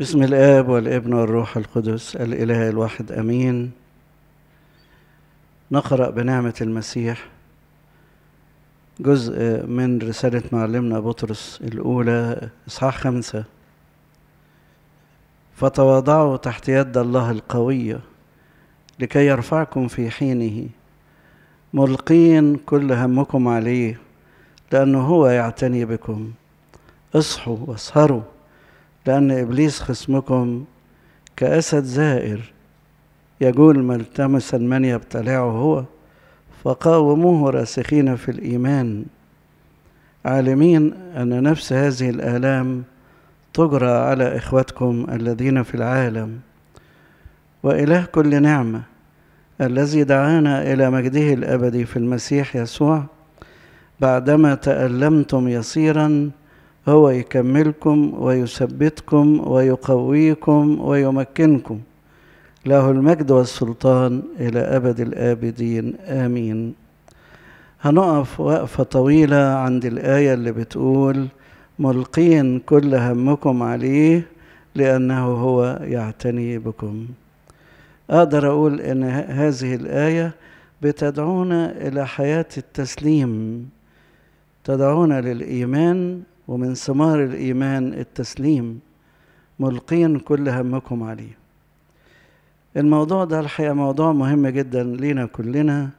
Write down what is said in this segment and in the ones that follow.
بسم الاب والابن والروح القدس الاله الواحد امين نقرا بنعمه المسيح جزء من رساله معلمنا بطرس الاولى اصحاح خمسه فتواضعوا تحت يد الله القويه لكي يرفعكم في حينه ملقين كل همكم عليه لانه هو يعتني بكم اصحوا واسهروا لأن إبليس خصمكم كأسد زائر يجول ملتمسا من يبتلعه هو فقاوموه راسخين في الإيمان عالمين أن نفس هذه الآلام تجرى على إخوتكم الذين في العالم وإله كل نعمة الذي دعانا إلى مجده الأبدي في المسيح يسوع بعدما تألمتم يسيرا هو يكملكم ويثبتكم ويقويكم ويمكنكم له المجد والسلطان إلى أبد الآبدين آمين هنقف وقفة طويلة عند الآية اللي بتقول ملقين كل همكم عليه لأنه هو يعتني بكم أقدر أقول أن هذه الآية بتدعونا إلى حياة التسليم تدعونا للإيمان ومن ثمار الإيمان التسليم ملقين كل همكم عليه الموضوع ده الحقيقة موضوع مهم جدا لينا كلنا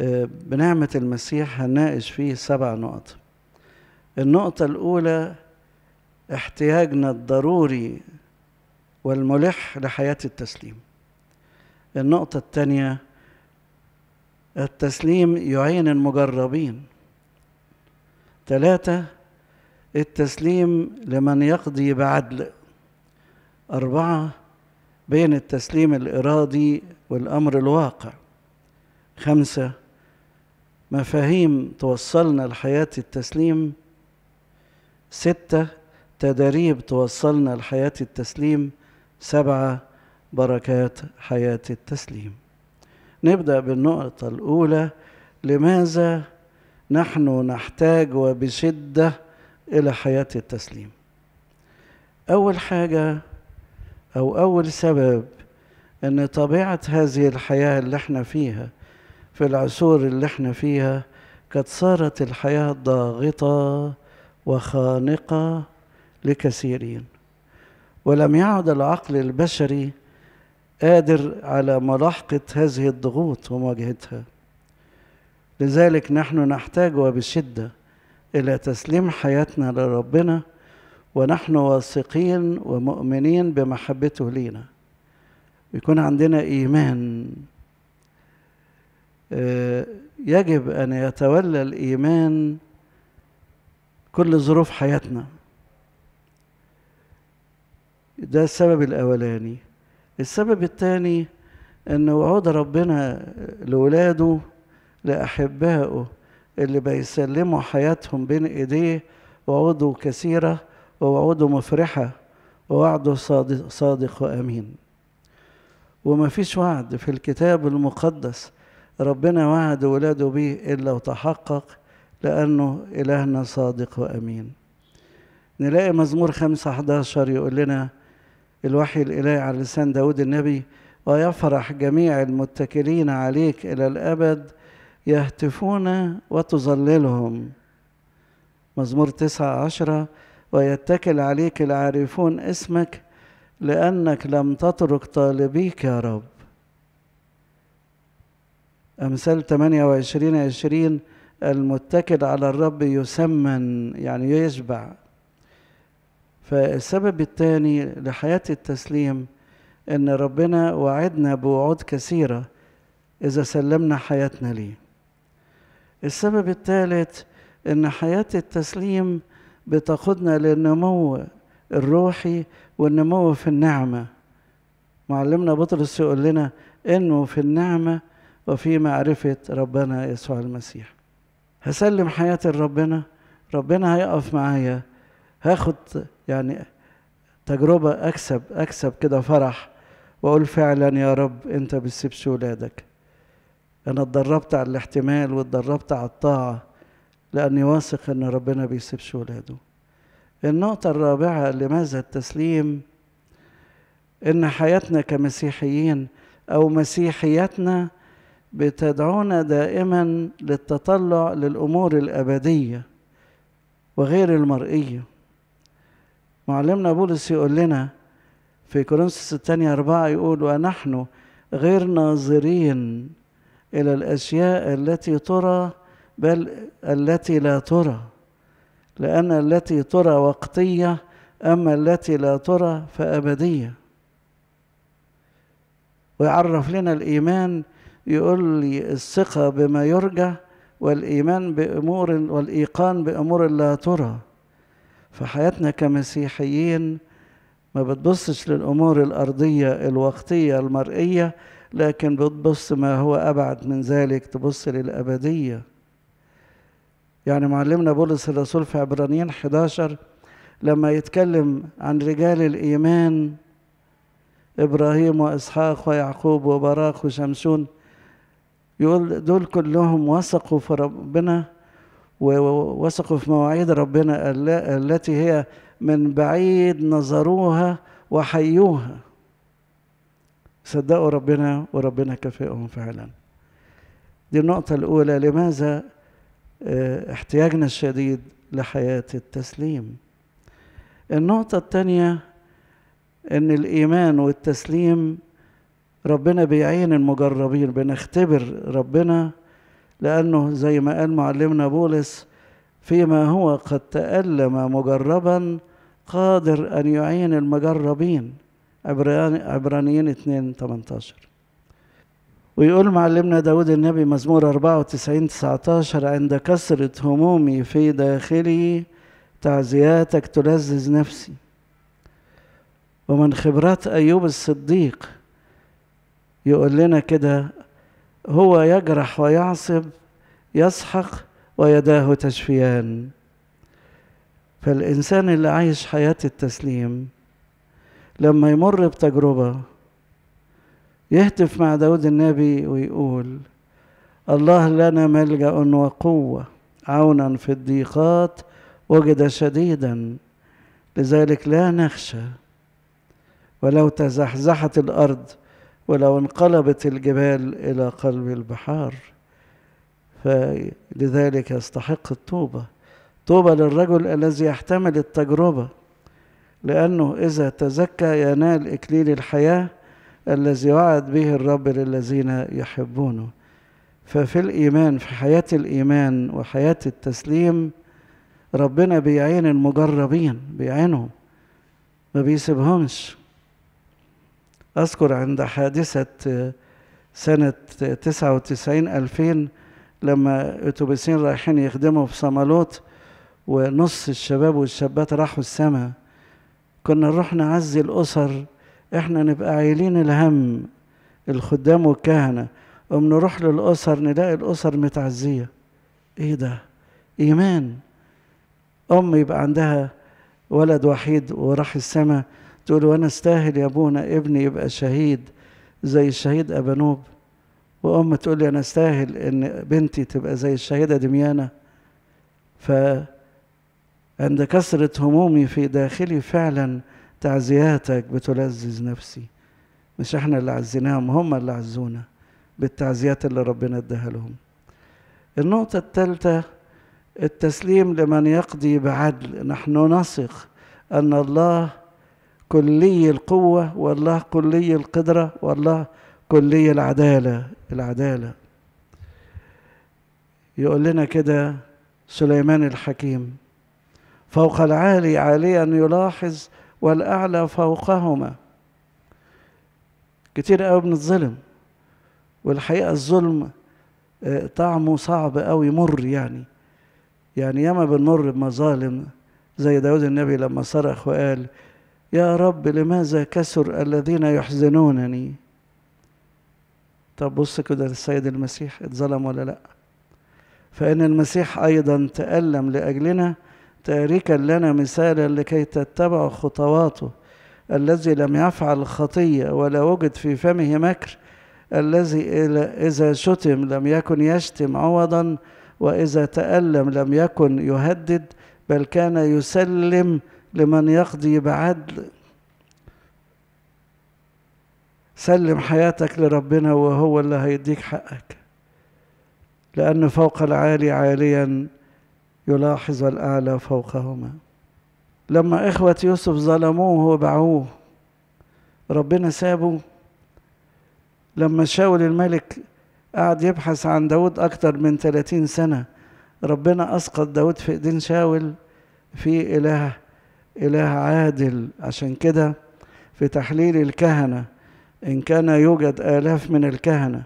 آه، بنعمة المسيح هنناقش فيه سبع نقط النقطة الأولى احتياجنا الضروري والملح لحياة التسليم النقطة الثانية التسليم يعين المجربين ثلاثة التسليم لمن يقضي بعدل أربعة بين التسليم الإرادي والأمر الواقع خمسة مفاهيم توصلنا لحياة التسليم ستة تدريب توصلنا لحياة التسليم سبعة بركات حياة التسليم نبدأ بالنقطة الأولى لماذا نحن نحتاج وبشدة إلى حياة التسليم أول حاجة أو أول سبب أن طبيعة هذه الحياة اللي احنا فيها في العصور اللي احنا فيها قد صارت الحياة ضاغطة وخانقة لكثيرين ولم يعد العقل البشري قادر على ملاحقة هذه الضغوط ومواجهتها لذلك نحن نحتاج وبشدة الى تسليم حياتنا لربنا ونحن واثقين ومؤمنين بمحبته لينا يكون عندنا ايمان آه، يجب ان يتولى الايمان كل ظروف حياتنا ده السبب الاولاني السبب الثاني ان وعود ربنا لاولاده لاحبائه اللي بيسلموا حياتهم بين ايديه وعوده كثيره ووعوده مفرحه ووعده صادق, صادق وامين وما فيش وعد في الكتاب المقدس ربنا وعد ولاده بيه الا وتحقق لانه الهنا صادق وامين نلاقي مزمور خمسة 11 يقول لنا الوحي الإلهي على لسان داود النبي ويفرح جميع المتكلين عليك إلى الأبد يهتفون وتظللهم مزمور تسعة عشرة ويتكل عليك العارفون اسمك لأنك لم تترك طالبيك يا رب أمثال 28 20 المتكل على الرب يسمن يعني يشبع فالسبب الثاني لحياة التسليم إن ربنا وعدنا بوعود كثيرة إذا سلمنا حياتنا ليه السبب الثالث ان حياه التسليم بتاخدنا للنمو الروحي والنمو في النعمه معلمنا بطرس يقول لنا انه في النعمه وفي معرفه ربنا يسوع المسيح هسلم حياتي لربنا ربنا هيقف معايا هاخد يعني تجربه اكسب اكسب كده فرح واقول فعلا يا رب انت بتسيبش ولادك أنا اتدربت على الاحتمال واتدربت على الطاعة لأني واثق إن ربنا بيسيبش ولاده النقطة الرابعة لماذا التسليم إن حياتنا كمسيحيين أو مسيحيتنا بتدعونا دائما للتطلع للأمور الأبدية وغير المرئية معلمنا بولس يقول لنا في كورنثوس الثانية أربعة يقول ونحن غير ناظرين الى الاشياء التي ترى بل التي لا ترى لان التي ترى وقتيه اما التي لا ترى فابديه ويعرف لنا الايمان يقول لي الثقه بما يرجى والايمان بامور والايقان بامور لا ترى فحياتنا كمسيحيين ما بتبصش للامور الارضيه الوقتيه المرئيه لكن بتبص ما هو أبعد من ذلك تبص للأبدية يعني معلمنا بولس الرسول في عبرانيين 11 لما يتكلم عن رجال الإيمان إبراهيم وإسحاق ويعقوب وبراق وشمشون يقول دول كلهم وثقوا في ربنا ووثقوا في مواعيد ربنا التي هي من بعيد نظروها وحيوها صدقوا ربنا وربنا كافئهم فعلا دي النقطة الأولى لماذا آه، احتياجنا الشديد لحياة التسليم النقطة الثانية ان الإيمان والتسليم ربنا بيعين المجربين بنختبر ربنا لأنه زي ما قال معلمنا بولس فيما هو قد تألم مجربا قادر أن يعين المجربين عبرانيين 2 18 ويقول معلمنا داود النبي مزمور 94 19 عند كثرة همومي في داخلي تعزياتك تلذذ نفسي ومن خبرات أيوب الصديق يقول لنا كده هو يجرح ويعصب يسحق ويداه تشفيان فالإنسان اللي عايش حياة التسليم لما يمر بتجربة يهتف مع داود النبي ويقول الله لنا ملجأ وقوة عونا في الضيقات وجد شديدا لذلك لا نخشى ولو تزحزحت الأرض ولو انقلبت الجبال إلى قلب البحار فلذلك يستحق التوبة توبة للرجل الذي يحتمل التجربة لأنه إذا تزكى ينال إكليل الحياة الذي وعد به الرب للذين يحبونه ففي الإيمان في حياة الإيمان وحياة التسليم ربنا بيعين المجربين بيعينهم ما بيسيبهمش أذكر عند حادثة سنة تسعة وتسعين ألفين لما أتوبيسين رايحين يخدموا في صمالوت ونص الشباب والشابات راحوا السماء كنا نروح نعزي الأسر إحنا نبقى عايلين الهم الخدام والكهنة وبنروح للأسر نلاقي الأسر متعزية إيه ده؟ إيمان أم يبقى عندها ولد وحيد وراح السماء تقول وأنا استاهل يا أبونا ابني يبقى شهيد زي الشهيد نوب وأم تقول لي أنا استاهل إن بنتي تبقى زي الشهيدة دميانة ف عند كثرة همومي في داخلي فعلا تعزياتك بتلذذ نفسي مش احنا اللي عزيناهم هم اللي عزونا بالتعزيات اللي ربنا اداها لهم النقطة الثالثة التسليم لمن يقضي بعدل نحن نثق أن الله كلي القوة والله كلي القدرة والله كلي العدالة العدالة يقول لنا كده سليمان الحكيم فوق العالي عاليا يلاحظ والأعلى فوقهما كتير قوي بنتظلم والحقيقة الظلم آه، طعمه صعب قوي مر يعني يعني ياما بنمر بمظالم زي داود النبي لما صرخ وقال يا رب لماذا كسر الذين يحزنونني طب بص كده للسيد المسيح اتظلم ولا لا فإن المسيح أيضا تألم لأجلنا تاركا لنا مثالا لكي تتبعوا خطواته الذي لم يفعل خطية ولا وجد في فمه مكر الذي إذا شتم لم يكن يشتم عوضا وإذا تألم لم يكن يهدد بل كان يسلم لمن يقضي بعدل سلم حياتك لربنا وهو اللي هيديك حقك لأن فوق العالي عاليا يلاحظ الأعلى فوقهما لما إخوة يوسف ظلموه وباعوه ربنا سابه لما شاول الملك قعد يبحث عن داود أكتر من ثلاثين سنة ربنا أسقط داود في إيدين شاول في إله إله عادل عشان كده في تحليل الكهنة إن كان يوجد آلاف من الكهنة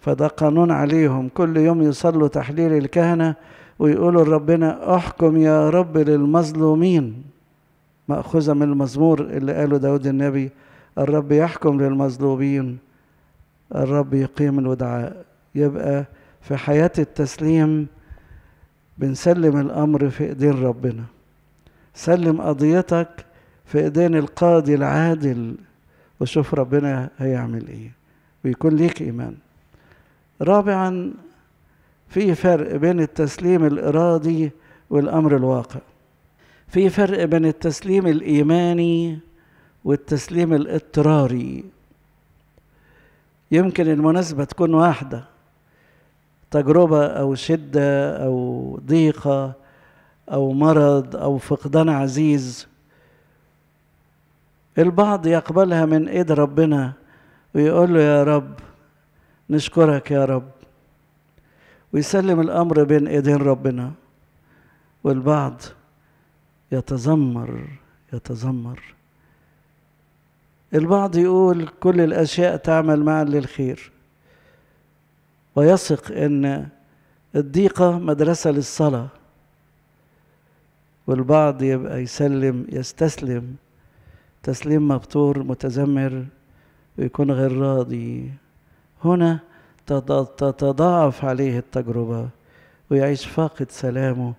فده قانون عليهم كل يوم يصلوا تحليل الكهنة ويقولوا لربنا احكم يا رب للمظلومين مأخوذة من المزمور اللي قاله داود النبي الرب يحكم للمظلومين الرب يقيم الودعاء يبقى في حياة التسليم بنسلم الأمر في إيدين ربنا سلم قضيتك في إيدين القاضي العادل وشوف ربنا هيعمل إيه ويكون ليك إيمان رابعا في فرق بين التسليم الإرادي والأمر الواقع في فرق بين التسليم الإيماني والتسليم الاضطراري يمكن المناسبة تكون واحدة تجربة أو شدة أو ضيقة أو مرض أو فقدان عزيز البعض يقبلها من إيد ربنا ويقول له يا رب نشكرك يا رب ويسلم الأمر بين إيدين ربنا والبعض يتذمر يتذمر البعض يقول كل الأشياء تعمل معا للخير ويثق أن الضيقة مدرسة للصلاة والبعض يبقى يسلم يستسلم تسليم مبتور متذمر ويكون غير راضي هنا تتضاعف عليه التجربة ويعيش فاقد سلامه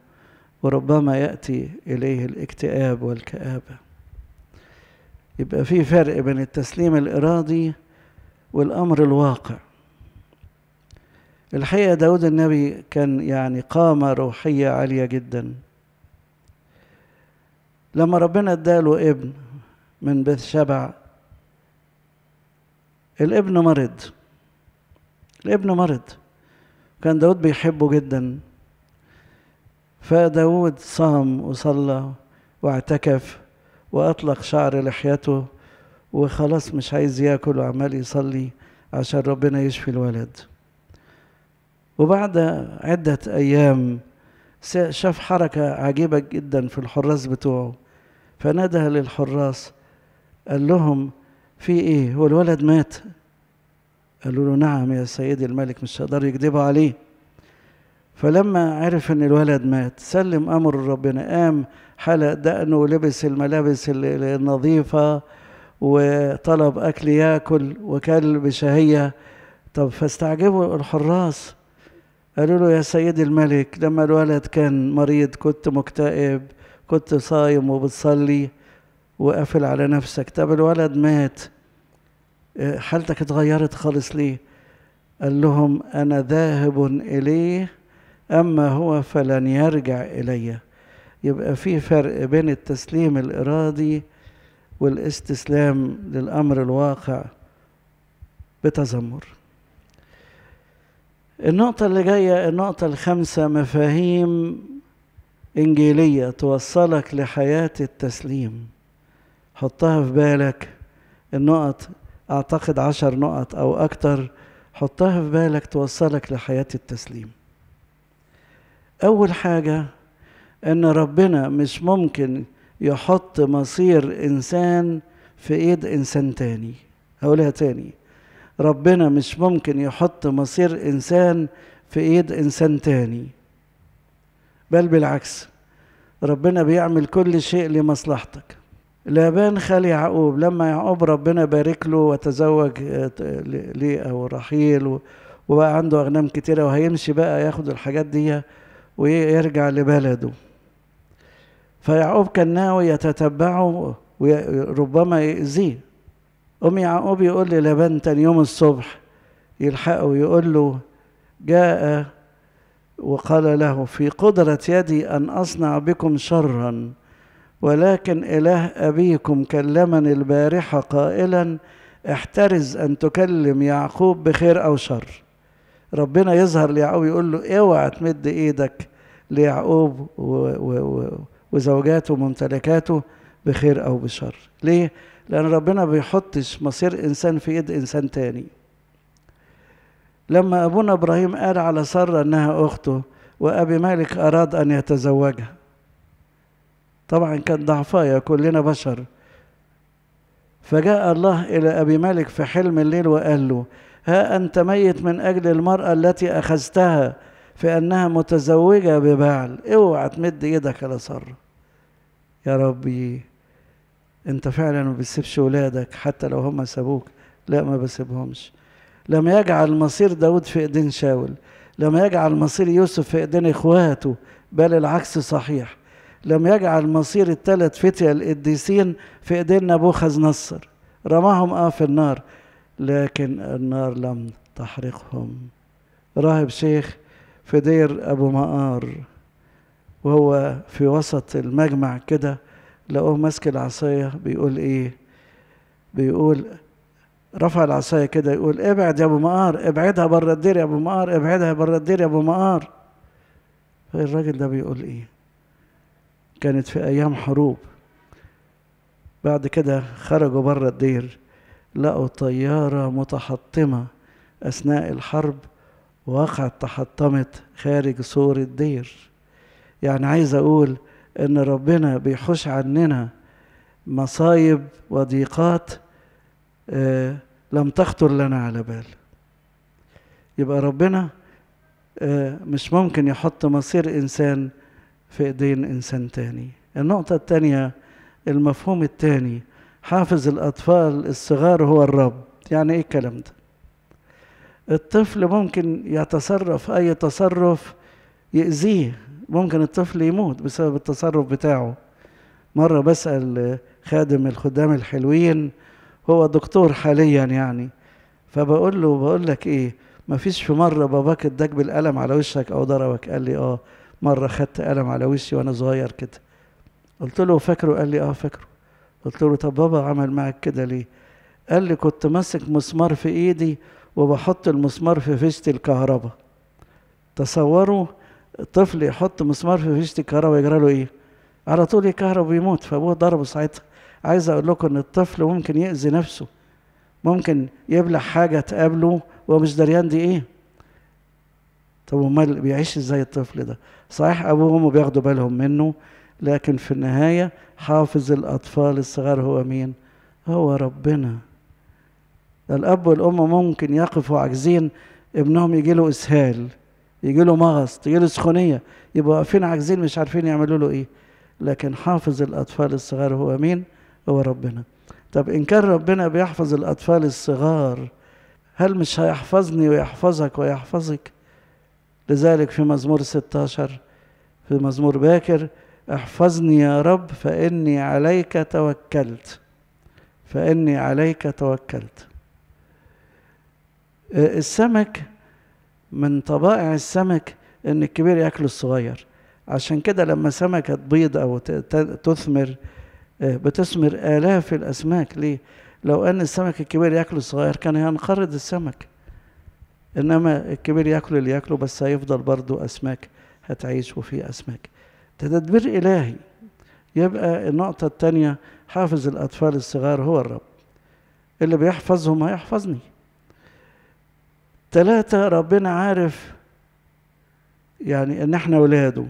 وربما يأتي إليه الاكتئاب والكآبة يبقى في فرق بين التسليم الإرادي والأمر الواقع الحقيقة داود النبي كان يعني قامة روحية عالية جدا لما ربنا اداله ابن من بث شبع الابن مرض ابنه مرض كان داود بيحبه جدا فداود صام وصلى واعتكف وأطلق شعر لحيته وخلاص مش عايز ياكل وعمال يصلي عشان ربنا يشفي الولد وبعد عدة أيام شاف حركة عجيبة جدا في الحراس بتوعه فنادى للحراس قال لهم في ايه هو الولد مات قالوا له نعم يا سيدي الملك مش هيقدر يكذبوا عليه فلما عرف ان الولد مات سلم امر ربنا قام حلق دقنه ولبس الملابس النظيفه وطلب اكل ياكل وكل بشهيه طب فاستعجبوا الحراس قالوا له يا سيدي الملك لما الولد كان مريض كنت مكتئب كنت صايم وبتصلي وقافل على نفسك طب الولد مات حالتك اتغيرت خالص ليه قال لهم انا ذاهب اليه اما هو فلن يرجع الي يبقى في فرق بين التسليم الارادي والاستسلام للامر الواقع بتذمر النقطه اللي جايه النقطه الخامسه مفاهيم انجيليه توصلك لحياه التسليم حطها في بالك النقط أعتقد عشر نقط أو أكتر حطها في بالك توصلك لحياة التسليم أول حاجة إن ربنا مش ممكن يحط مصير إنسان في إيد إنسان تاني هقولها تاني ربنا مش ممكن يحط مصير إنسان في إيد إنسان تاني بل بالعكس ربنا بيعمل كل شيء لمصلحتك لابان خال يعقوب لما يعقوب ربنا بارك له وتزوج آه، ليئة ورحيل وبقى عنده أغنام كتيرة وهيمشي بقى ياخد الحاجات دي ويرجع لبلده فيعقوب كان ناوي يتتبعه وربما يأذيه أم يعقوب يقول لابان تاني يوم الصبح يلحقه ويقول له جاء وقال له في قدرة يدي أن أصنع بكم شرًا ولكن إله أبيكم كلمني البارحة قائلا احترز أن تكلم يعقوب بخير أو شر ربنا يظهر ليعقوب يقول له اوعى تمد ايدك ليعقوب وزوجاته وممتلكاته بخير او بشر ليه لان ربنا بيحطش مصير انسان في ايد انسان تاني لما ابونا ابراهيم قال على ساره انها اخته وابي مالك اراد ان يتزوجها طبعا كان ضعفايا كلنا بشر فجاء الله إلى أبي مالك في حلم الليل وقال له ها أنت ميت من أجل المرأة التي أخذتها في أنها متزوجة ببعل اوعى تمد إيدك على صر يا ربي أنت فعلا ما بتسيبش ولادك حتى لو هم سابوك لا ما بسيبهمش لم يجعل مصير داود في إيدين شاول لم يجعل مصير يوسف في إيدين إخواته بل العكس صحيح لم يجعل مصير الثلاث فتية القديسين في ايدين نبوخذ نصر رماهم اه في النار لكن النار لم تحرقهم راهب شيخ في دير ابو مقار وهو في وسط المجمع كده لقوه ماسك العصايه بيقول ايه بيقول رفع العصايه كده يقول ابعد يا ابو مقار ابعدها بره الدير يا ابو مقار ابعدها بره الدير يا ابو مقار فالراجل ده بيقول ايه كانت في أيام حروب بعد كده خرجوا بره الدير لقوا طيارة متحطمة أثناء الحرب وقعت تحطمت خارج سور الدير يعني عايز أقول إن ربنا بيحوش عننا مصايب وضيقات آه لم تخطر لنا على بال يبقى ربنا آه مش ممكن يحط مصير إنسان في ايدين انسان تاني النقطه الثانيه المفهوم الثاني حافظ الاطفال الصغار هو الرب يعني ايه الكلام ده الطفل ممكن يتصرف اي تصرف يأذيه ممكن الطفل يموت بسبب التصرف بتاعه مرة بسأل خادم الخدام الحلوين هو دكتور حاليا يعني فبقول له بقول لك ايه مفيش في مرة باباك اداك بالقلم على وشك او ضربك قال لي اه مرة خدت قلم على وشي وأنا صغير كده قلت له فاكره قال لي اه فاكره قلت له طب بابا عمل معك كده ليه قال لي كنت ماسك مسمار في ايدي وبحط المسمار في فيشة الكهرباء تصوروا طفل يحط مسمار في فيشة الكهرباء يجرى له ايه على طول يكهرب ويموت فابوه ضربه ساعتها عايز اقول لكم ان الطفل ممكن يأذي نفسه ممكن يبلع حاجة تقابله ومش دريان دي ايه طب امال بيعيش ازاي الطفل ده صحيح ابوهم وبياخدوا بالهم منه لكن في النهايه حافظ الاطفال الصغار هو مين هو ربنا الاب والام ممكن يقفوا عاجزين ابنهم يجي له اسهال يجي له مغص تجي له سخونيه يبقوا واقفين عاجزين مش عارفين يعملوا له ايه لكن حافظ الاطفال الصغار هو مين هو ربنا طب ان كان ربنا بيحفظ الاطفال الصغار هل مش هيحفظني ويحفظك ويحفظك لذلك في مزمور 16 في مزمور باكر احفظني يا رب فإني عليك توكلت فإني عليك توكلت آه، السمك من طبائع السمك ان الكبير ياكل الصغير عشان كده لما سمكة تبيض أو تثمر آه، بتثمر آلاف الأسماك ليه؟ لو أن السمك الكبير ياكل الصغير كان هينقرض السمك انما الكبير ياكل اللي ياكله بس هيفضل برضه اسماك هتعيش وفي اسماك ده تدبير الهي يبقى النقطة التانية حافظ الأطفال الصغار هو الرب اللي بيحفظهم هيحفظني تلاتة ربنا عارف يعني ان احنا ولاده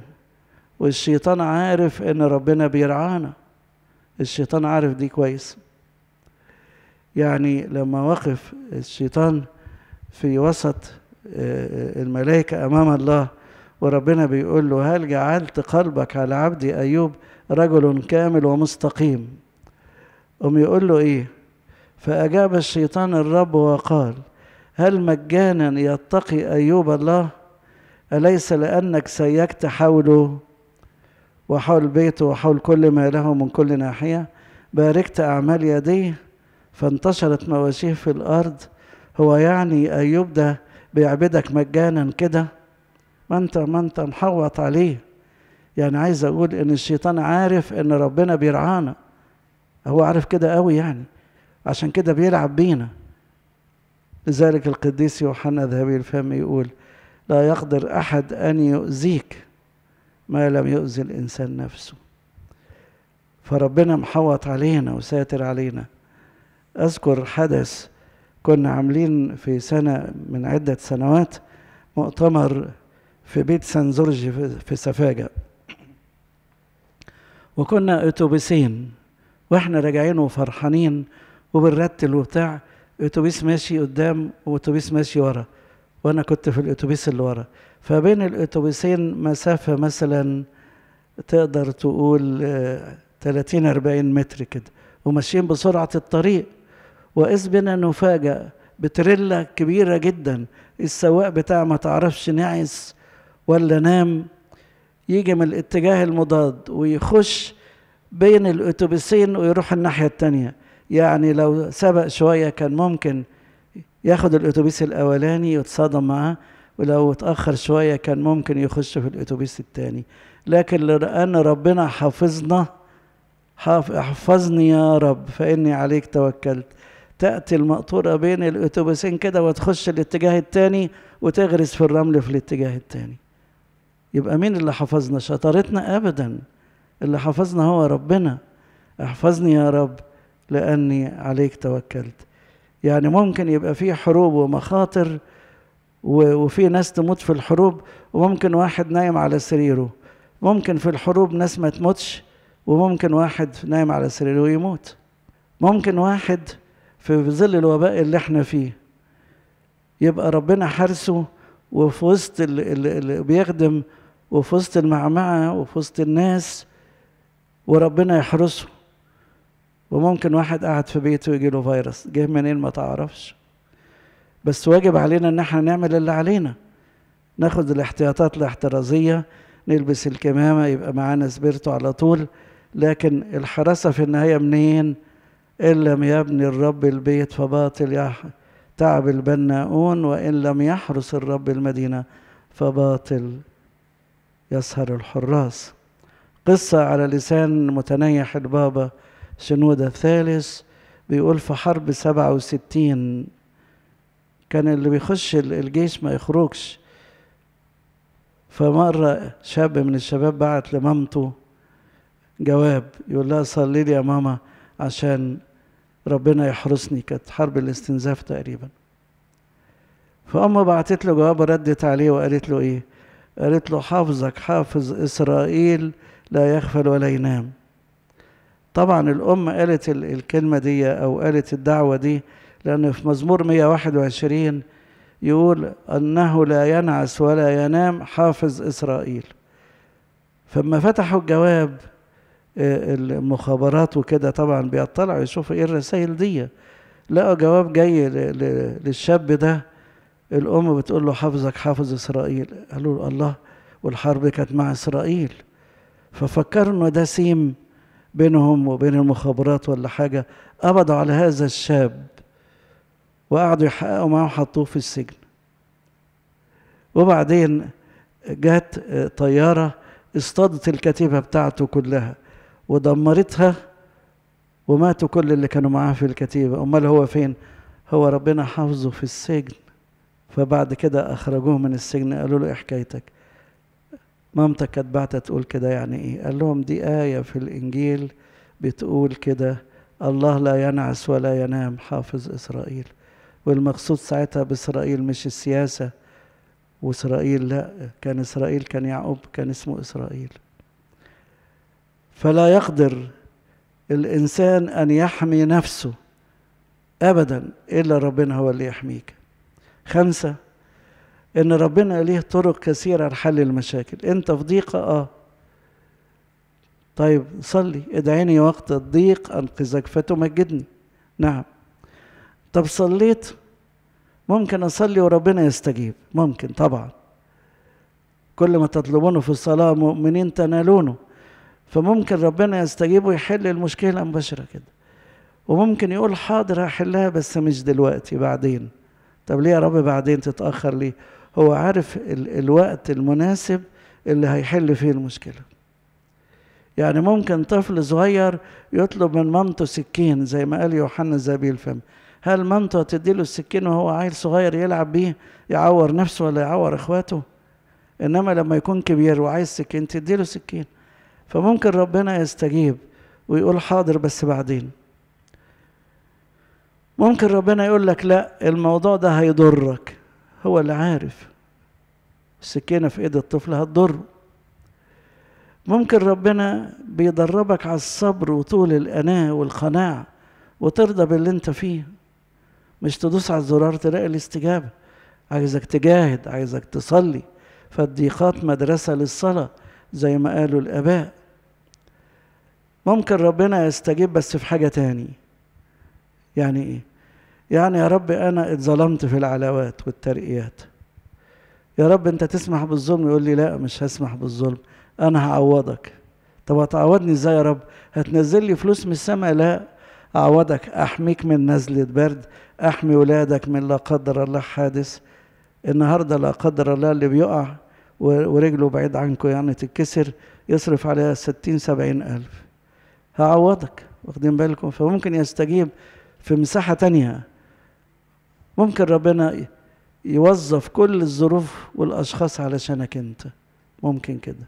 والشيطان عارف ان ربنا بيرعانا الشيطان عارف دي كويس يعني لما وقف الشيطان في وسط آه، آه، الملائكة أمام الله وربنا بيقول له هل جعلت قلبك على عبدي أيوب رجل كامل ومستقيم قوم يقول له إيه فأجاب الشيطان الرب وقال هل مجانا يتقي أيوب الله أليس لأنك سيكت حوله وحول بيته وحول كل ما له من كل ناحية باركت أعمال يديه فانتشرت مواشيه في الأرض هو يعني أيوب ده بيعبدك مجانا كده ما أنت ما أنت محوط عليه يعني عايز أقول إن الشيطان عارف إن ربنا بيرعانا هو عارف كده قوي يعني عشان كده بيلعب بينا لذلك القديس يوحنا ذهبي الفم يقول لا يقدر أحد أن يؤذيك ما لم يؤذي الإنسان نفسه فربنا محوط علينا وساتر علينا أذكر حدث كنا عاملين في سنة من عدة سنوات مؤتمر في بيت سان زورج في سفاجة وكنا اتوبيسين واحنا راجعين وفرحانين وبنرتل وبتاع اتوبيس ماشي قدام واتوبيس ماشي ورا وانا كنت في الاتوبيس اللي ورا فبين الاتوبيسين مسافة مثلا تقدر تقول 30 آه، 40 متر كده وماشيين بسرعة الطريق وإذ بنا نفاجأ بتريلا كبيرة جدا السواق بتاع ما تعرفش نعس ولا نام يجي من الاتجاه المضاد ويخش بين الأتوبيسين ويروح الناحية التانية يعني لو سبق شوية كان ممكن ياخد الأتوبيس الأولاني يتصادم معاه ولو اتأخر شوية كان ممكن يخش في الأتوبيس التاني لكن لأن ربنا حافظنا حافظني يا رب فإني عليك توكلت تأتي المقطورة بين الأتوبيسين كده وتخش الاتجاه الثاني وتغرس في الرمل في الاتجاه الثاني يبقى مين اللي حفظنا شطارتنا أبدا اللي حفظنا هو ربنا احفظني يا رب لأني عليك توكلت يعني ممكن يبقى في حروب ومخاطر وفي ناس تموت في الحروب وممكن واحد نايم على سريره ممكن في الحروب ناس ما تموتش وممكن واحد نايم على سريره يموت ممكن واحد في ظل الوباء اللي احنا فيه يبقى ربنا حارسه وفي وسط اللي بيخدم وفي وسط المعمعة وفي وسط الناس وربنا يحرسه وممكن واحد قاعد في بيته يجي له فيروس جه منين ما تعرفش بس واجب علينا ان احنا نعمل اللي علينا ناخد الاحتياطات الاحترازيه نلبس الكمامه يبقى معانا سبيرتو على طول لكن الحراسه في النهايه منين؟ إن لم يبني الرب البيت فباطل يح... تعب البناؤون وإن لم يحرس الرب المدينة فباطل يسهر الحراس قصة على لسان متنيح البابا شنودة الثالث بيقول في حرب 67 كان اللي بيخش الجيش ما يخرجش فمرة شاب من الشباب بعت لمامته جواب يقول لها صلي لي يا ماما عشان ربنا يحرسني كانت حرب الاستنزاف تقريبا فأما بعتت له جواب ردت عليه وقالت له إيه قالت له حافظك حافظ إسرائيل لا يغفل ولا ينام طبعا الأم قالت الكلمة دي أو قالت الدعوة دي لأن في مزمور 121 يقول أنه لا ينعس ولا ينام حافظ إسرائيل فما فتحوا الجواب المخابرات وكده طبعا بيطلعوا يشوفوا ايه الرسائل دي لقوا جواب جاي للشاب ده الام بتقول له حافظك حافظ اسرائيل قالوا له الله والحرب كانت مع اسرائيل ففكروا انه ده سيم بينهم وبين المخابرات ولا حاجه قبضوا على هذا الشاب وقعدوا يحققوا معاه وحطوه في السجن وبعدين جت طياره اصطادت الكتيبه بتاعته كلها ودمرتها وماتوا كل اللي كانوا معاه في الكتيبة أمال هو فين هو ربنا حافظه في السجن فبعد كده أخرجوه من السجن قالوا له إيه حكايتك مامتك كانت بعتها تقول كده يعني إيه قال لهم دي آية في الإنجيل بتقول كده الله لا ينعس ولا ينام حافظ إسرائيل والمقصود ساعتها بإسرائيل مش السياسة وإسرائيل لا كان إسرائيل كان يعقوب كان اسمه إسرائيل فلا يقدر الإنسان أن يحمي نفسه أبدا إلا ربنا هو اللي يحميك خمسة إن ربنا ليه طرق كثيرة لحل المشاكل أنت في ضيقة آه طيب صلي ادعيني وقت الضيق أنقذك فتمجدني نعم طب صليت ممكن أصلي وربنا يستجيب ممكن طبعا كل ما تطلبونه في الصلاة مؤمنين تنالونه فممكن ربنا يستجيب ويحل المشكلة مباشرة كده وممكن يقول حاضر هحلها بس مش دلوقتي بعدين طب ليه يا رب بعدين تتأخر ليه هو عارف ال الوقت المناسب اللي هيحل فيه المشكلة يعني ممكن طفل صغير يطلب من مامته سكين زي ما قال يوحنا زبي الفم هل مامته له السكين وهو عيل صغير يلعب بيه يعور نفسه ولا يعور اخواته انما لما يكون كبير وعايز سكين تدي له سكين فممكن ربنا يستجيب ويقول حاضر بس بعدين ممكن ربنا يقول لك لا الموضوع ده هيضرك هو اللي عارف السكينة في ايد الطفل هتضره ممكن ربنا بيدربك على الصبر وطول الأناة والقناعة وترضى باللي انت فيه مش تدوس على الزرار تلاقي الاستجابة عايزك تجاهد عايزك تصلي فالضيقات مدرسة للصلاة زي ما قالوا الآباء ممكن ربنا يستجيب بس في حاجة تاني يعني إيه؟ يعني يا رب أنا اتظلمت في العلاوات والترقيات يا رب أنت تسمح بالظلم يقول لي لا مش هسمح بالظلم أنا هعوضك طب هتعوضني إزاي يا رب هتنزل لي فلوس من السماء لا أعوضك أحميك من نزلة برد أحمي ولادك من لا قدر الله حادث النهارده لا قدر الله اللي بيقع ورجله بعيد عنكم يعني تتكسر يصرف عليها ستين سبعين ألف هعوضك واخدين بالكم فممكن يستجيب في مساحة تانية ممكن ربنا يوظف كل الظروف والأشخاص علشانك أنت ممكن كده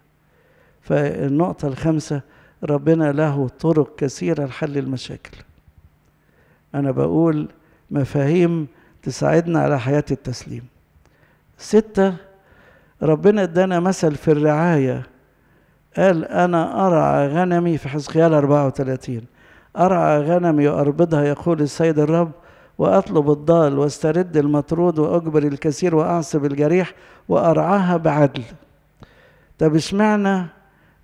فالنقطة الخامسة ربنا له طرق كثيرة لحل المشاكل أنا بقول مفاهيم تساعدنا على حياة التسليم ستة ربنا ادانا مثل في الرعاية قال أنا أرعى غنمي في حزقيال 34 أرعى غنمي وأربضها يقول السيد الرب وأطلب الضال واسترد المطرود وأجبر الكثير وأعصب الجريح وأرعاها بعدل طب اشمعنى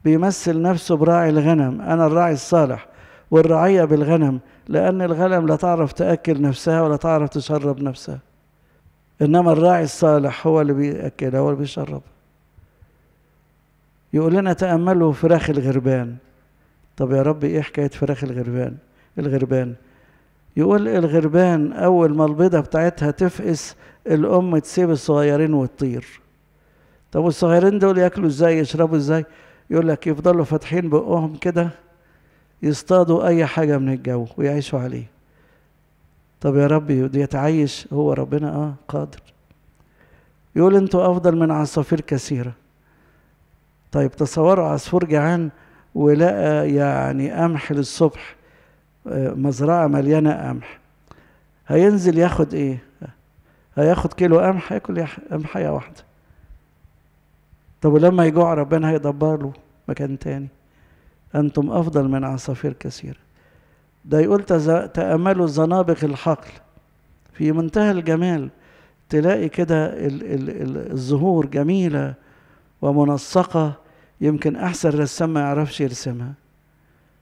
بيمثل نفسه براعي الغنم أنا الراعي الصالح والرعية بالغنم لأن الغنم لا تعرف تأكل نفسها ولا تعرف تشرب نفسها إنما الراعي الصالح هو اللي بيأكلها هو اللي بيشربها يقول لنا تأملوا فراخ الغربان طب يا ربي إيه حكاية فراخ الغربان الغربان يقول الغربان أول ما البيضة بتاعتها تفقس الأم تسيب الصغيرين وتطير طب والصغيرين دول ياكلوا ازاي يشربوا ازاي يقول لك يفضلوا فاتحين بقهم كده يصطادوا أي حاجة من الجو ويعيشوا عليه طب يا ربي يتعيش هو ربنا اه قادر يقول انتوا افضل من عصافير كثيره طيب تصوروا عصفور جعان ولقى يعني قمح للصبح آه، مزرعه مليانه قمح هينزل ياخد ايه هياخد كيلو قمح هياكل قمحيه واحده طب ولما يجوع ربنا هيدبر له مكان تاني انتم افضل من عصافير كثيره ده يقول تأملوا الزنابق الحقل في منتهى الجمال تلاقي كده الزهور جميلة ومنسقة يمكن أحسن رسام ما يعرفش يرسمها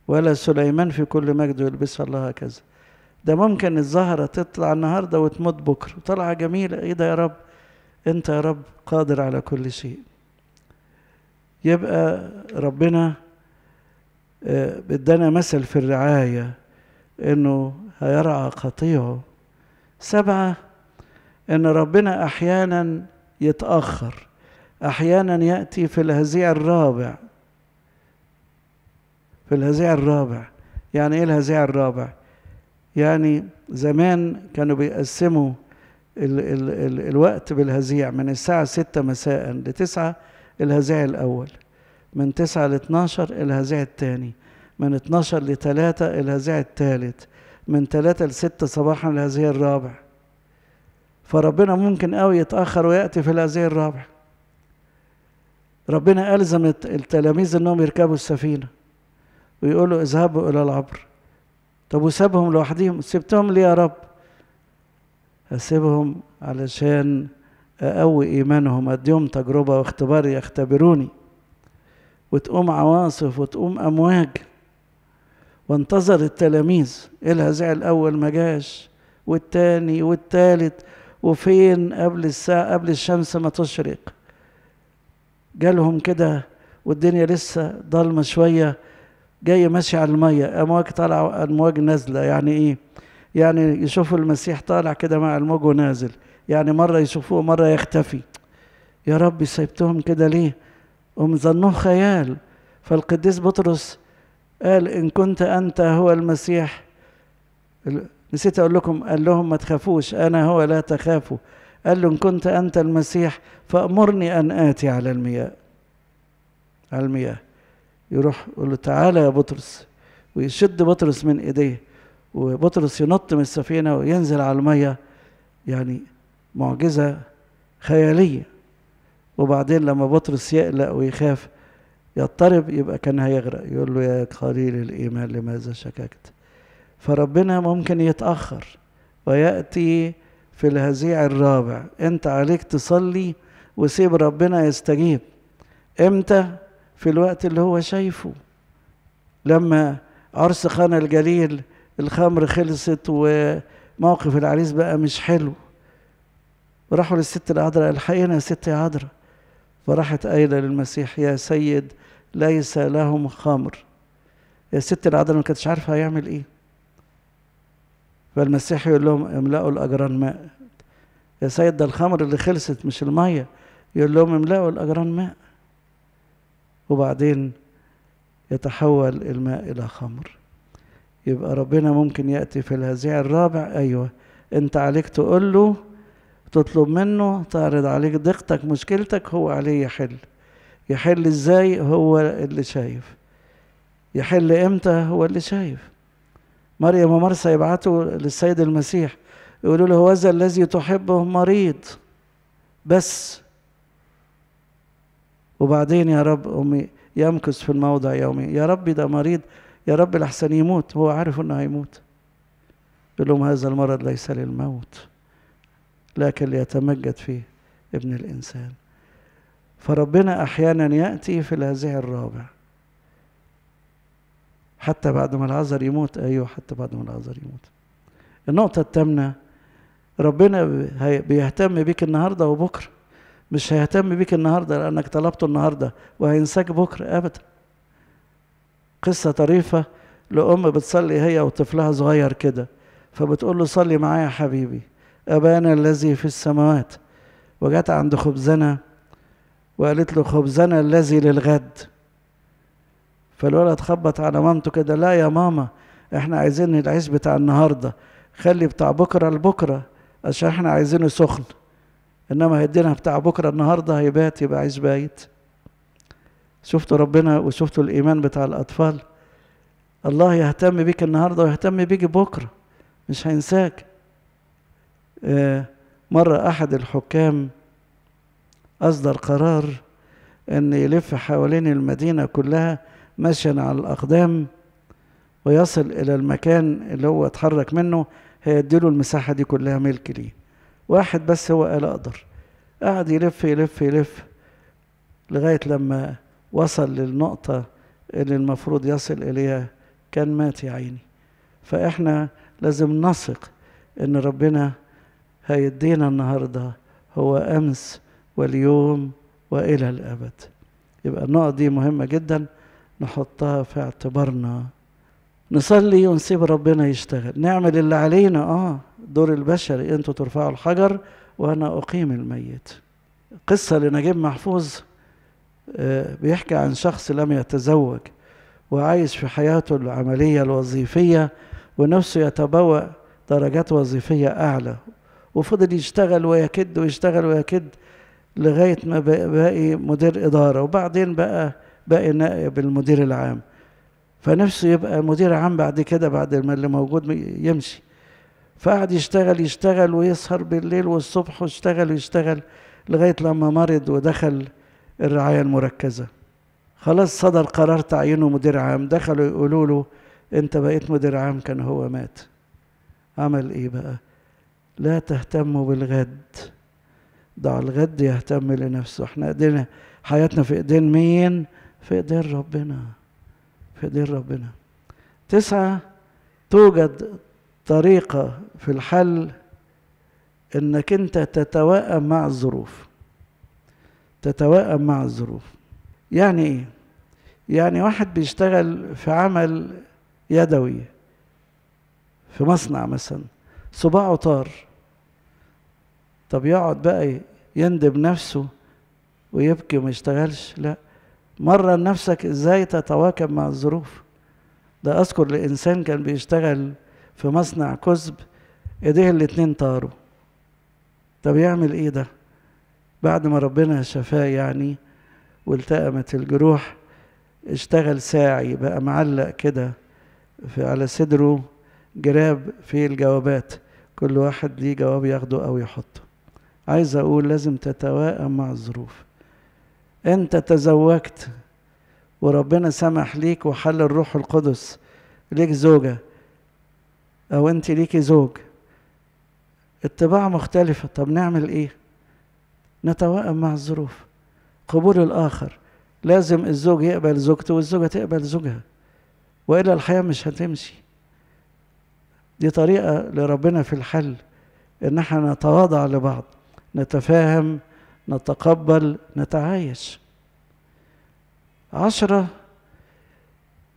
ولا سليمان في كل مجد يلبسها الله هكذا ده ممكن الزهرة تطلع النهاردة وتموت بكرة طلعة جميلة ايه ده يا رب انت يا رب قادر على كل شيء يبقى ربنا آه، بدنا مثل في الرعايه انه هيرعى قطيعه سبعه ان ربنا احيانا يتاخر احيانا ياتي في الهزيع الرابع في الهزيع الرابع يعني ايه الهزيع الرابع يعني زمان كانوا بيقسموا ال ال ال الوقت بالهزيع من الساعة ستة مساء لتسعة الهزيع الأول من تسعة لاتناشر الهزيع الثاني من 12 ل 3 الهزيع الثالث من 3 ل 6 صباحا الهزيع الرابع فربنا ممكن قوي يتأخر ويأتي في الهزيع الرابع ربنا ألزم التلاميذ أنهم يركبوا السفينة ويقولوا اذهبوا إلى العبر طب وسابهم لوحدهم سبتهم ليه يا رب أسيبهم علشان أقوي إيمانهم أديهم تجربة واختبار يختبروني وتقوم عواصف وتقوم أمواج وانتظر التلاميذ إيه الهزع الأول ما جاش والتاني والتالت وفين قبل الساعة قبل الشمس ما تشرق جالهم كده والدنيا لسه ضلمة شوية جاي ماشي على المية أمواج طالعة أمواج نازلة يعني إيه؟ يعني يشوفوا المسيح طالع كده مع الموج ونازل يعني مرة يشوفوه مرة يختفي يا ربي سيبتهم كده ليه؟ هم ظنوه خيال فالقديس بطرس قال إن كنت أنت هو المسيح نسيت أقول لكم قال لهم ما تخافوش أنا هو لا تخافوا قال له إن كنت أنت المسيح فأمرني أن آتي على المياه على المياه يروح يقول له تعالى يا بطرس ويشد بطرس من إيديه وبطرس ينط من السفينة وينزل على المية يعني معجزة خيالية وبعدين لما بطرس يقلق ويخاف يضطرب يبقى كان هيغرق يقول له يا قليل الإيمان لماذا شككت فربنا ممكن يتأخر ويأتي في الهزيع الرابع أنت عليك تصلي وسيب ربنا يستجيب امتى في الوقت اللي هو شايفه لما عرس خان الجليل الخمر خلصت وموقف العريس بقى مش حلو راحوا للست العذراء الحقيقة يا ست يا عذراء فراحت قايله للمسيح يا سيد ليس لهم خمر يا ست العذراء ما كانتش عارفه هيعمل ايه فالمسيح يقول لهم املأوا الاجران ماء يا سيد ده الخمر اللي خلصت مش الميه يقول لهم املأوا الاجران ماء وبعدين يتحول الماء الى خمر يبقى ربنا ممكن ياتي في الهزيع الرابع ايوه انت عليك تقول له تطلب منه تعرض عليك ضيقتك مشكلتك هو عليه يحل يحل ازاي هو اللي شايف يحل امتى هو اللي شايف مريم ومرسى يبعتوا للسيد المسيح يقولوا له هذا الذي تحبه مريض بس وبعدين يا رب امي يمكث في الموضع يومي يا ربي ده مريض يا رب الاحسن يموت هو عارف انه هيموت يقول لهم هذا المرض ليس للموت لكن ليتمجد فيه ابن الانسان فربنا أحيانا يأتي في الهزيع الرابع حتى بعد ما العذر يموت أيوه حتى بعد ما العذر يموت النقطة الثامنة ربنا بيهتم بيك النهاردة وبكرة مش هيهتم بيك النهاردة لأنك طلبته النهاردة وهينساك بكرة أبدا قصة طريفة لأم بتصلي هي وطفلها صغير كده فبتقول له صلي معايا حبيبي أبانا الذي في السماوات وجت عند خبزنا وقالت له خبزنا الذي للغد فالولد خبط على مامته كده لا يا ماما احنا عايزين العيش بتاع النهارده خلي بتاع بكره لبكره عشان احنا عايزينه سخن انما هيدينا بتاع بكره النهارده هيبات يبقى عيش بايت شفتوا ربنا وشفتوا الايمان بتاع الاطفال الله يهتم بيك النهارده ويهتم بيك بكره مش هينساك آه، مره احد الحكام أصدر قرار أن يلف حوالين المدينة كلها مشيا على الأقدام ويصل إلى المكان اللي هو اتحرك منه هيديله المساحة دي كلها ملك ليه واحد بس هو قال أقدر قعد يلف يلف يلف لغاية لما وصل للنقطة اللي المفروض يصل إليها كان مات يا عيني فإحنا لازم نثق إن ربنا هيدينا النهاردة هو أمس واليوم والى الابد يبقى النقط دي مهمه جدا نحطها في اعتبارنا نصلي ونسيب ربنا يشتغل نعمل اللي علينا اه دور البشري انتوا ترفعوا الحجر وانا اقيم الميت قصه لنجيب محفوظ آه، بيحكي عن شخص لم يتزوج وعايش في حياته العمليه الوظيفيه ونفسه يتبوأ درجات وظيفيه اعلى وفضل يشتغل ويكد ويشتغل ويكد لغاية ما باقي مدير إدارة وبعدين بقى باقي نائب المدير العام فنفسه يبقى مدير عام بعد كده بعد ما اللي موجود يمشي فقعد يشتغل يشتغل ويسهر بالليل والصبح واشتغل ويشتغل لغاية لما مرض ودخل الرعاية المركزة خلاص صدر قرار تعيينه مدير عام دخلوا يقولوا له انت بقيت مدير عام كان هو مات عمل ايه بقى لا تهتموا بالغد ضع الغد يهتم لنفسه احنا ايدينا حياتنا في ايدين مين في ايدين ربنا في ايدين ربنا تسعة توجد طريقة في الحل انك انت تتوائم مع الظروف تتوائم مع الظروف يعني ايه يعني واحد بيشتغل في عمل يدوي في مصنع مثلا صباعه طار طب يقعد بقى يندب نفسه ويبكي وما يشتغلش لا مرن نفسك ازاي تتواكب مع الظروف ده اذكر لانسان كان بيشتغل في مصنع كذب ايديه الاتنين طاروا طب يعمل ايه ده بعد ما ربنا شفاه يعني والتأمت الجروح اشتغل ساعي بقى معلق كده على صدره جراب فيه الجوابات كل واحد ليه جواب ياخده او يحطه عايز اقول لازم تتوائم مع الظروف انت تزوجت وربنا سمح ليك وحل الروح القدس ليك زوجه او انت ليكي زوج الطباع مختلفه طب نعمل ايه نتوائم مع الظروف قبول الاخر لازم الزوج يقبل زوجته والزوجه تقبل زوجها والا الحياه مش هتمشي دي طريقه لربنا في الحل ان احنا نتواضع لبعض نتفاهم نتقبل نتعايش عشرة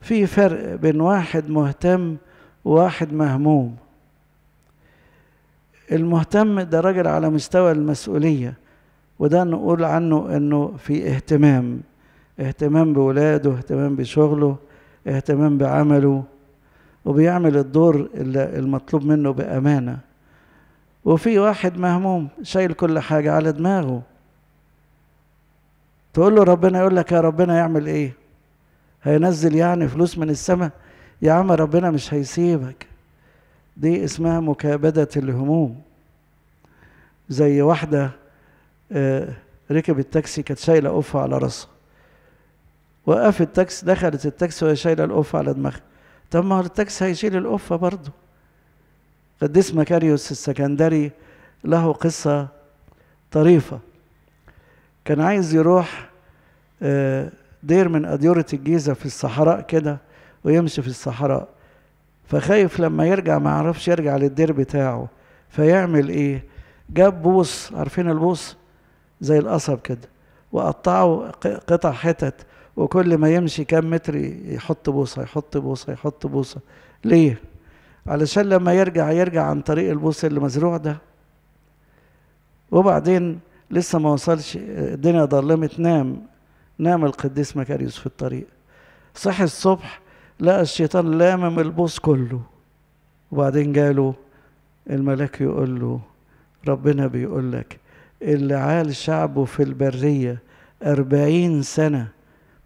في فرق بين واحد مهتم وواحد مهموم المهتم ده راجل على مستوى المسؤولية وده نقول عنه انه في اهتمام اهتمام بولاده اهتمام بشغله اهتمام بعمله وبيعمل الدور اللي المطلوب منه بأمانة وفي واحد مهموم شايل كل حاجة على دماغه تقول له ربنا يقول لك يا ربنا يعمل ايه هينزل يعني فلوس من السماء يا عم ربنا مش هيسيبك دي اسمها مكابدة الهموم زي واحدة آه، ركب التاكسي كانت شايلة قفة على راسها وقفت التاكسي دخلت التاكسي وهي شايلة القفة على دماغها طب ما هو التاكسي هيشيل القفة برضه قديس مكاريوس السكندري له قصة طريفة كان عايز يروح آه، دير من أديرة الجيزة في الصحراء كده ويمشي في الصحراء فخايف لما يرجع ما يعرفش يرجع للدير بتاعه فيعمل ايه جاب بوص عارفين البوص زي القصب كده وقطعه قطع حتت وكل ما يمشي كام متر يحط بوصه يحط بوصه يحط بوصه ليه علشان لما يرجع يرجع عن طريق البوص اللي مزروع ده وبعدين لسه ما وصلش الدنيا ضلمت نام نام القديس مكاريوس في الطريق صحي الصبح لقى الشيطان لامم البوص كله وبعدين جاله الملاك يقول له ربنا بيقول لك اللي عال شعبه في البرية أربعين سنة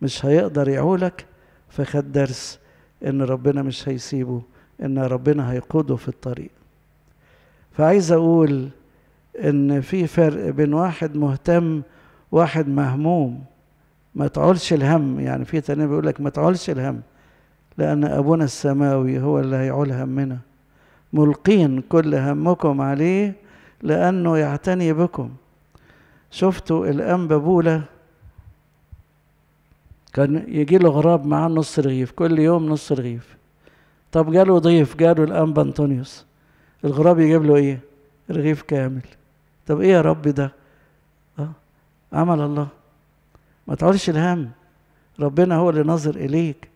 مش هيقدر يعولك فخد درس إن ربنا مش هيسيبه ان ربنا هيقوده في الطريق فعايز اقول ان في فرق بين واحد مهتم واحد مهموم ما تعولش الهم يعني في تاني بيقول لك ما تعولش الهم لان ابونا السماوي هو اللي هيعول همنا ملقين كل همكم عليه لانه يعتني بكم شفتوا الانبابوله كان يجي له غراب معاه نص رغيف كل يوم نص رغيف طب جاله ضيف جاله الأنبا أنطونيوس الغراب يجيب له إيه؟ رغيف كامل طب إيه يا رب ده؟ أه؟ عمل الله ما تقعدش الهم ربنا هو اللي ناظر إليك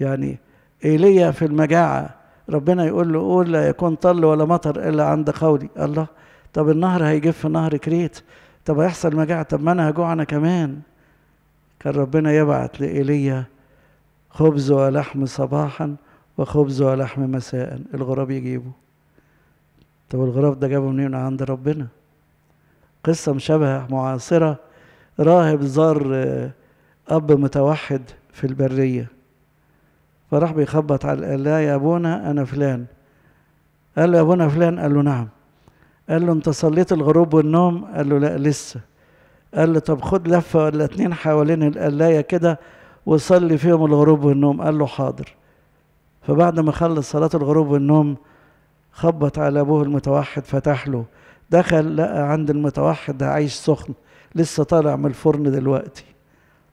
يعني ايليا في المجاعة ربنا يقول له قول لا يكون طل ولا مطر إلا عند قولي الله طب النهر هيجف في نهر كريت طب هيحصل مجاعة طب ما أنا هجوع أنا كمان كان ربنا يبعت لإيليا خبز ولحم صباحا وخبز ولحم مساء الغراب يجيبه طب الغراب ده جابه منين عند ربنا قصة مشابهة معاصرة راهب زار آه، أب متوحد في البرية فراح بيخبط على قال لا يا أبونا أنا فلان قال له يا أبونا فلان قال له نعم قال له أنت صليت الغروب والنوم قال له لا لسه قال له طب خد لفة ولا اتنين حوالين القلاية كده وصلي فيهم الغروب والنوم قال له حاضر فبعد ما خلص صلاة الغروب والنوم خبط على أبوه المتوحد فتح له دخل لقى عند المتوحد ده عيش سخن لسه طالع من الفرن دلوقتي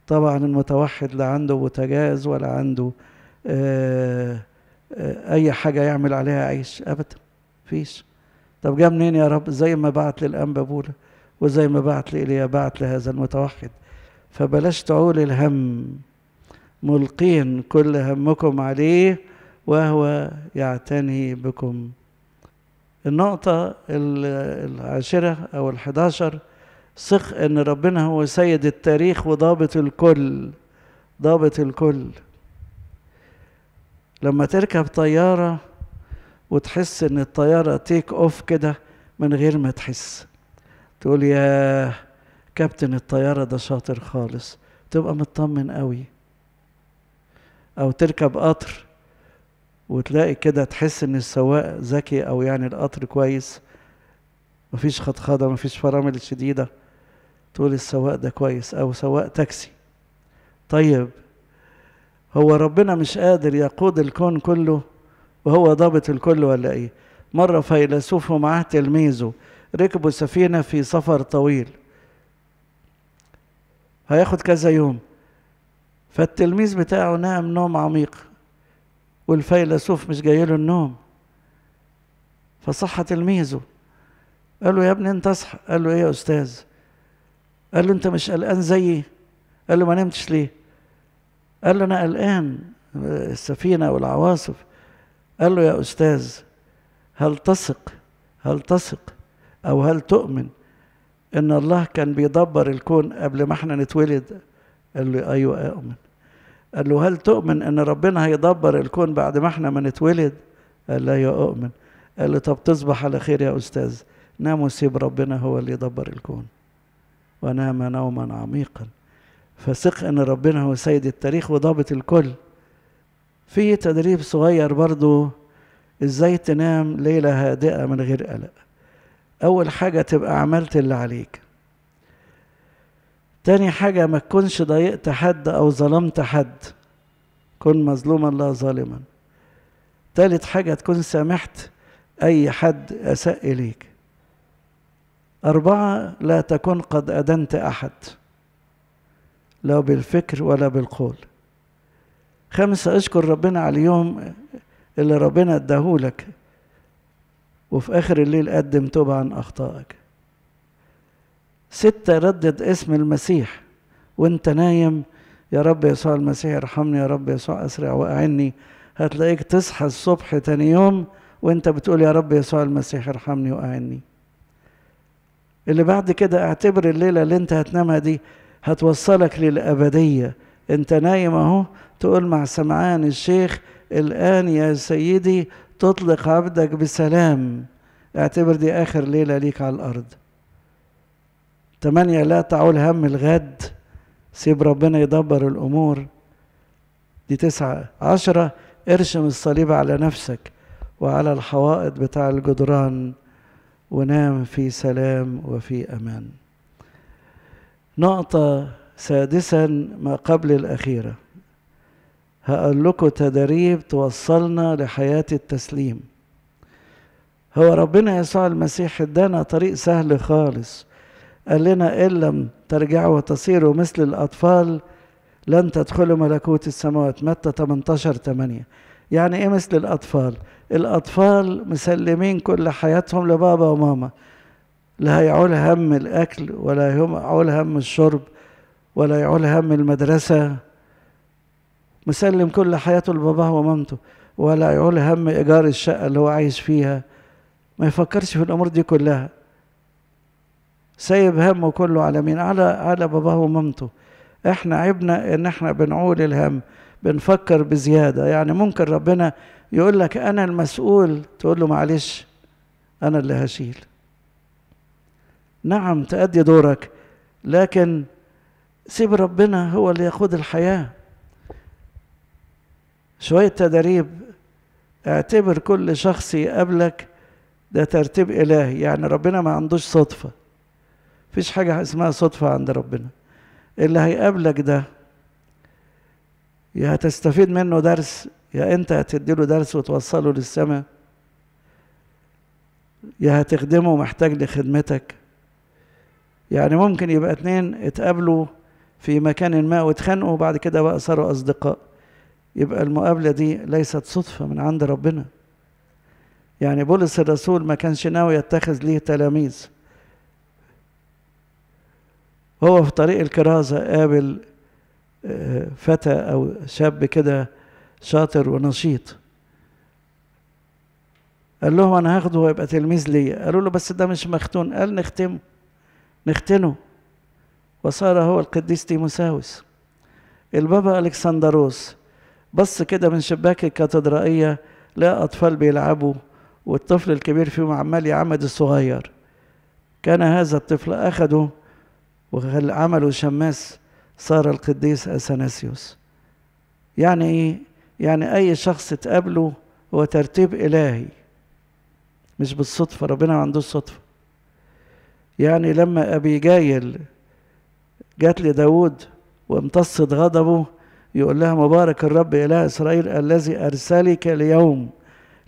طبعا المتوحد لا عنده بوتاجاز ولا عنده آآ آه، آآ آه، أي حاجة يعمل عليها عيش أبدا فيش طب جه منين يا رب زي ما بعت بولا وزي ما بعت لإليا بعت لهذا المتوحد فبلاش تعول الهم ملقين كل همكم عليه وهو يعتني بكم النقطة العاشرة أو الحداشر ثق أن ربنا هو سيد التاريخ وضابط الكل ضابط الكل لما تركب طيارة وتحس إن الطيارة تيك أوف كده من غير ما تحس تقول يا كابتن الطيارة ده شاطر خالص تبقى مطمن قوي أو تركب قطر وتلاقي كده تحس ان السواق ذكي او يعني القطر كويس مفيش خطخضه مفيش فرامل شديده تقول السواق ده كويس او سواق تاكسي طيب هو ربنا مش قادر يقود الكون كله وهو ضابط الكل ولا ايه مره فيلسوف ومعاه تلميذه ركبوا سفينه في سفر طويل هياخد كذا يوم فالتلميذ بتاعه نام نوم عميق والفيلسوف مش جاي له النوم فصح تلميذه قال له يا ابني انت اصحى قال له ايه يا استاذ قال له انت مش قلقان زيي قال له ما نمتش ليه قال له انا قلقان السفينه والعواصف قال له يا استاذ هل تثق هل تثق او هل تؤمن ان الله كان بيدبر الكون قبل ما احنا نتولد قال له ايوه اؤمن قال له هل تؤمن ان ربنا هيدبر الكون بعد ما احنا ما نتولد قال لا يا اؤمن قال له طب تصبح على خير يا استاذ نام وسيب ربنا هو اللي يدبر الكون ونام نوما عميقا فثق ان ربنا هو سيد التاريخ وضابط الكل في تدريب صغير برضو ازاي تنام ليله هادئه من غير قلق اول حاجه تبقى عملت اللي عليك تاني حاجة ما تكونش ضايقت حد أو ظلمت حد كن مظلوما لا ظالما تالت حاجة تكون سامحت أي حد أساء إليك أربعة لا تكون قد أدنت أحد لا بالفكر ولا بالقول خمسة اشكر ربنا على اليوم اللي ربنا اداهولك وفي آخر الليل قدم توبة عن أخطائك ستة ردد اسم المسيح وانت نايم يا رب يسوع المسيح ارحمني يا رب يسوع اسرع واعني هتلاقيك تصحى الصبح تاني يوم وانت بتقول يا رب يسوع المسيح ارحمني واعني اللي بعد كده اعتبر الليلة اللي انت هتنامها دي هتوصلك للأبدية انت نايم اهو تقول مع سمعان الشيخ الآن يا سيدي تطلق عبدك بسلام اعتبر دي آخر ليلة ليك على الأرض تمانية لا تعول هم الغد سيب ربنا يدبر الأمور دي تسعة عشرة ارشم الصليب على نفسك وعلى الحوائط بتاع الجدران ونام في سلام وفي أمان نقطة سادسا ما قبل الأخيرة هقول لكم تدريب توصلنا لحياة التسليم هو ربنا يسوع المسيح ادانا طريق سهل خالص قال لنا إن لم ترجعوا وتصيروا مثل الأطفال لن تدخلوا ملكوت السماوات متى 18 8 يعني إيه مثل الأطفال الأطفال مسلمين كل حياتهم لبابا وماما لا يعول هم الأكل ولا يعول هم الشرب ولا يعول هم المدرسة مسلم كل حياته لباباه ومامته ولا يعول هم إيجار الشقة اللي هو عايش فيها ما يفكرش في الأمور دي كلها سايب همه كله على مين على على باباه ومامته احنا عيبنا ان احنا بنعول الهم بنفكر بزياده يعني ممكن ربنا يقول لك انا المسؤول تقول له معلش انا اللي هشيل نعم تأدي دورك لكن سيب ربنا هو اللي يقود الحياه شويه تدريب اعتبر كل شخص يقابلك ده ترتيب الهي يعني ربنا ما عندوش صدفه مفيش حاجة اسمها صدفة عند ربنا اللي هيقابلك ده يا هتستفيد منه درس يا انت هتديله درس وتوصله للسماء يا هتخدمه محتاج لخدمتك يعني ممكن يبقى اتنين اتقابلوا في مكان ما واتخانقوا وبعد كده بقى صاروا اصدقاء يبقى المقابلة دي ليست صدفة من عند ربنا يعني بولس الرسول ما كانش ناوي يتخذ ليه تلاميذ وهو في طريق الكرازة قابل آه، فتى أو شاب كده شاطر ونشيط قال لهم أنا هاخده ويبقى تلميذ لي قالوا له بس ده مش مختون قال نختمه نختنه وصار هو القديس تيموساوس البابا الكسندروس بص كده من شباك الكاتدرائية لقى أطفال بيلعبوا والطفل الكبير فيهم عمال يعمد الصغير كان هذا الطفل أخده وعملوا شماس صار القديس أثناسيوس يعني إيه؟ يعني أي شخص تقابله هو ترتيب إلهي مش بالصدفة ربنا ما عندوش صدفة يعني لما أبيجايل جات داود وامتصت غضبه يقول لها مبارك الرب إله إسرائيل الذي أرسلك اليوم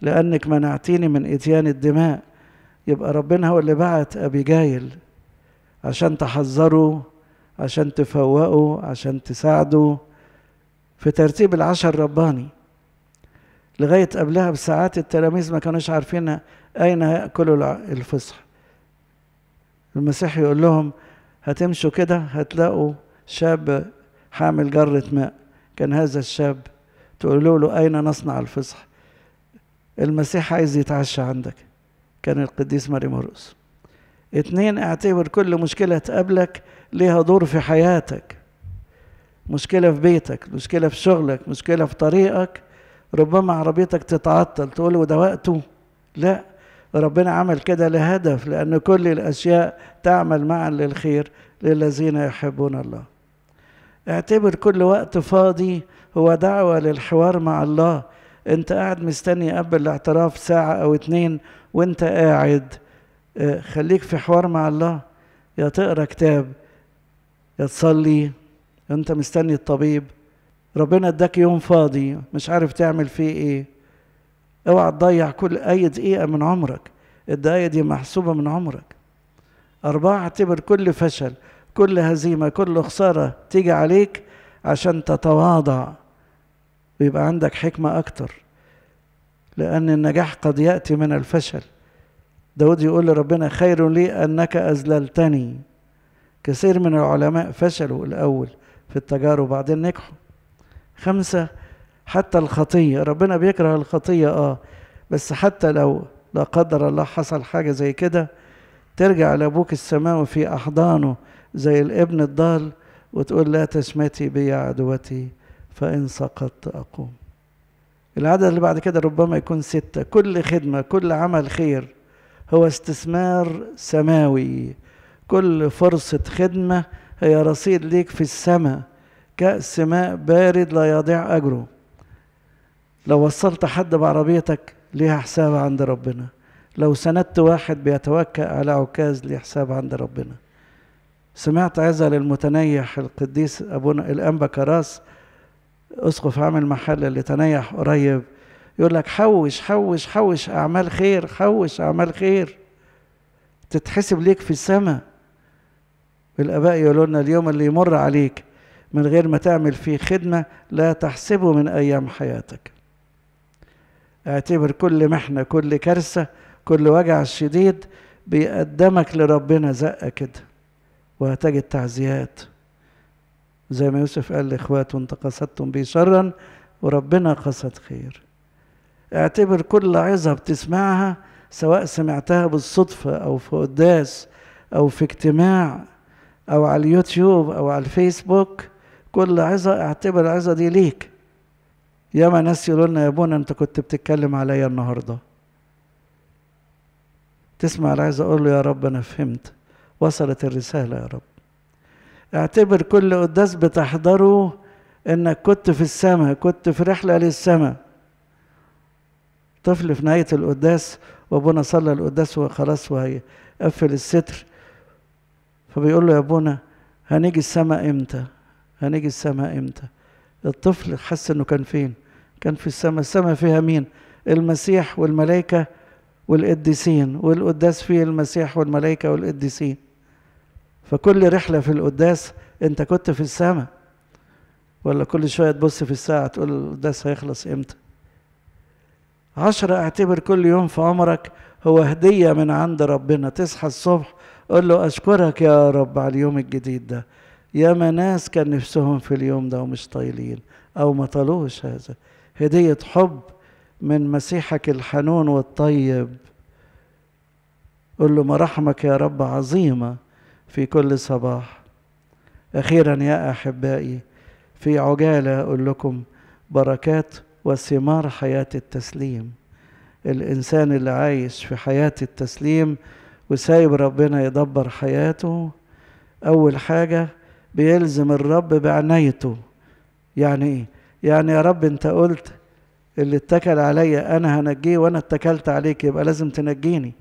لأنك منعتيني من إتيان الدماء يبقى ربنا هو اللي بعت أبيجايل عشان تحذروا عشان تفوقوا عشان تساعده في ترتيب العشاء الرباني لغاية قبلها بساعات التلاميذ ما كانوش عارفين أين هيأكلوا الفصح المسيح يقول لهم هتمشوا كده هتلاقوا شاب حامل جرة ماء كان هذا الشاب تقولوا له أين نصنع الفصح المسيح عايز يتعشى عندك كان القديس ماري مرقس اتنين اعتبر كل مشكلة تقابلك ليها دور في حياتك مشكلة في بيتك مشكلة في شغلك مشكلة في طريقك ربما عربيتك تتعطل تقول وده وقته لا ربنا عمل كده لهدف لأن كل الأشياء تعمل معا للخير للذين يحبون الله اعتبر كل وقت فاضي هو دعوة للحوار مع الله انت قاعد مستني قبل الاعتراف ساعة او اتنين وانت قاعد آه، خليك في حوار مع الله يا تقرا كتاب يا تصلي انت مستني الطبيب ربنا اداك يوم فاضي مش عارف تعمل فيه ايه اوعى تضيع كل اي دقيقه من عمرك الدقايق دي محسوبه من عمرك اربعه اعتبر كل فشل كل هزيمه كل خساره تيجي عليك عشان تتواضع ويبقى عندك حكمه اكتر لان النجاح قد ياتي من الفشل داود يقول لربنا خير لي أنك أذللتني كثير من العلماء فشلوا الأول في التجارب وبعدين نجحوا خمسة حتى الخطية ربنا بيكره الخطية آه بس حتى لو لا قدر الله حصل حاجة زي كده ترجع لأبوك السماوي في أحضانه زي الابن الضال وتقول لا تشمتي بي عدوتي فإن سقطت أقوم العدد اللي بعد كده ربما يكون ستة كل خدمة كل عمل خير هو استثمار سماوي كل فرصة خدمة هي رصيد ليك في السماء كأس ماء بارد لا يضيع أجره لو وصلت حد بعربيتك ليها حساب عند ربنا لو سندت واحد بيتوكأ على عكاز ليه حساب عند ربنا سمعت عزل المتنيح القديس أبونا الأنبا كراس أسقف عامل محل اللي تنيح قريب يقول لك حوش حوش حوش أعمال خير حوش أعمال خير تتحسب ليك في السماء الآباء يقولوا لنا اليوم اللي يمر عليك من غير ما تعمل فيه خدمة لا تحسبه من أيام حياتك اعتبر كل محنة كل كارثة كل وجع شديد بيقدمك لربنا زقة كده وهتجد تعزيات زي ما يوسف قال لإخواته انت قصدتم بي شرا وربنا قصد خير اعتبر كل عظة بتسمعها سواء سمعتها بالصدفة أو في قداس أو في اجتماع أو على اليوتيوب أو على الفيسبوك كل عظة اعتبر العظة دي ليك ياما ناس يقولوا لنا يا ابونا أنت كنت بتتكلم عليا النهاردة تسمع العظة أقول له يا رب أنا فهمت وصلت الرسالة يا رب اعتبر كل قداس بتحضره انك كنت في السماء كنت في رحله للسماء طفل في نهاية القداس وابونا صلى القداس وخلاص وهيقفل الستر فبيقول له يا ابونا هنيجي السماء امتى هنيجي السماء امتى الطفل حس انه كان فين كان في السماء السماء فيها مين المسيح والملائكه والقديسين والقداس فيه المسيح والملائكه والقديسين فكل رحله في القداس انت كنت في السماء ولا كل شويه تبص في الساعه تقول القداس هيخلص امتى عشرة اعتبر كل يوم في عمرك هو هدية من عند ربنا تصحى الصبح قل له أشكرك يا رب على اليوم الجديد ده ياما ناس كان نفسهم في اليوم ده ومش طايلين أو ما طالوش هذا هدية حب من مسيحك الحنون والطيب قل له مراحمك يا رب عظيمة في كل صباح أخيرا يا أحبائي في عجالة أقول لكم بركات وثمار حياة التسليم الإنسان اللي عايش في حياة التسليم وسايب ربنا يدبر حياته أول حاجة بيلزم الرب بعنايته يعني إيه؟ يعني يا رب أنت قلت اللي اتكل عليا أنا هنجيه وأنا اتكلت عليك يبقى لازم تنجيني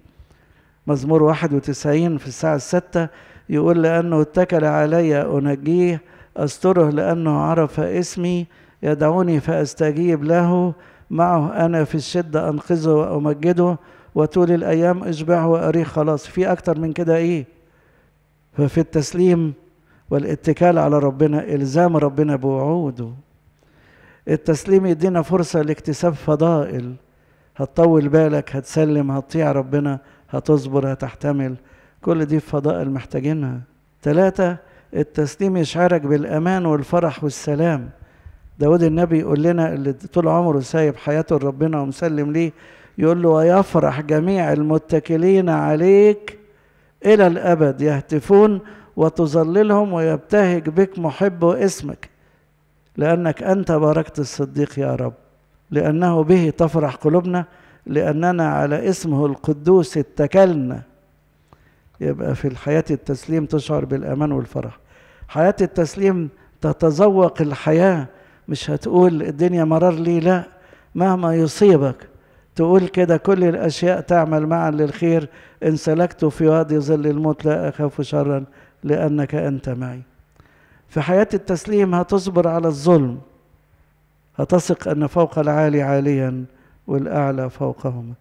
مزمور 91 في الساعة الستة يقول لأنه اتكل عليا أنجيه أستره لأنه عرف اسمي يدعوني فأستجيب له معه أنا في الشدة أنقذه وأمجده وطول الأيام أشبعه وأريه خلاص في أكتر من كده إيه ففي التسليم والاتكال على ربنا إلزام ربنا بوعوده التسليم يدينا فرصة لاكتساب فضائل هتطول بالك هتسلم هتطيع ربنا هتصبر هتحتمل كل دي فضائل محتاجينها ثلاثة التسليم يشعرك بالأمان والفرح والسلام داود النبي يقول لنا اللي طول عمره سايب حياته لربنا ومسلم ليه يقول له ويفرح جميع المتكلين عليك إلى الأبد يهتفون وتظللهم ويبتهج بك محب اسمك لأنك أنت باركت الصديق يا رب لأنه به تفرح قلوبنا لأننا على اسمه القدوس اتكلنا يبقى في الحياة التسليم تشعر بالأمان والفرح حياة التسليم تتذوق الحياة مش هتقول الدنيا مرار لي لا مهما يصيبك تقول كده كل الأشياء تعمل معا للخير إن سلكت في وادي ظل الموت لا أخاف شرا لأنك أنت معي في حياة التسليم هتصبر على الظلم هتثق أن فوق العالي عاليا والأعلى فوقهما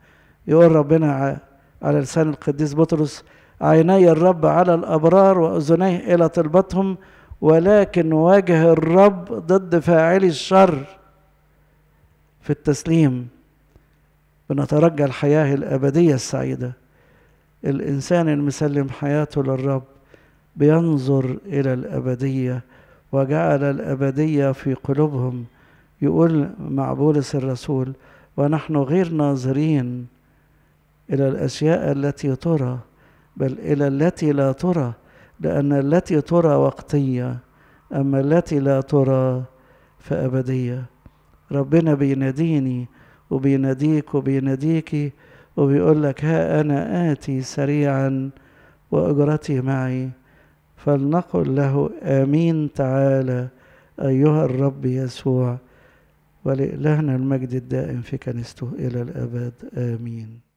يقول ربنا على لسان القديس بطرس عيني الرب على الأبرار وأذنيه إلى طلبتهم ولكن وجه الرب ضد فاعلي الشر في التسليم بنترجى الحياة الأبدية السعيدة الإنسان المسلم حياته للرب بينظر إلى الأبدية وجعل الأبدية في قلوبهم يقول مع بولس الرسول ونحن غير ناظرين إلى الأشياء التي ترى بل إلى التي لا ترى لأن التي ترى وقتية أما التي لا ترى فأبدية ربنا بيناديني وبيناديك وبيناديكي وبيقول لك ها أنا آتي سريعا وأجرتي معي فلنقل له آمين تعالى أيها الرب يسوع ولإلهنا المجد الدائم في كنيسته إلى الأبد آمين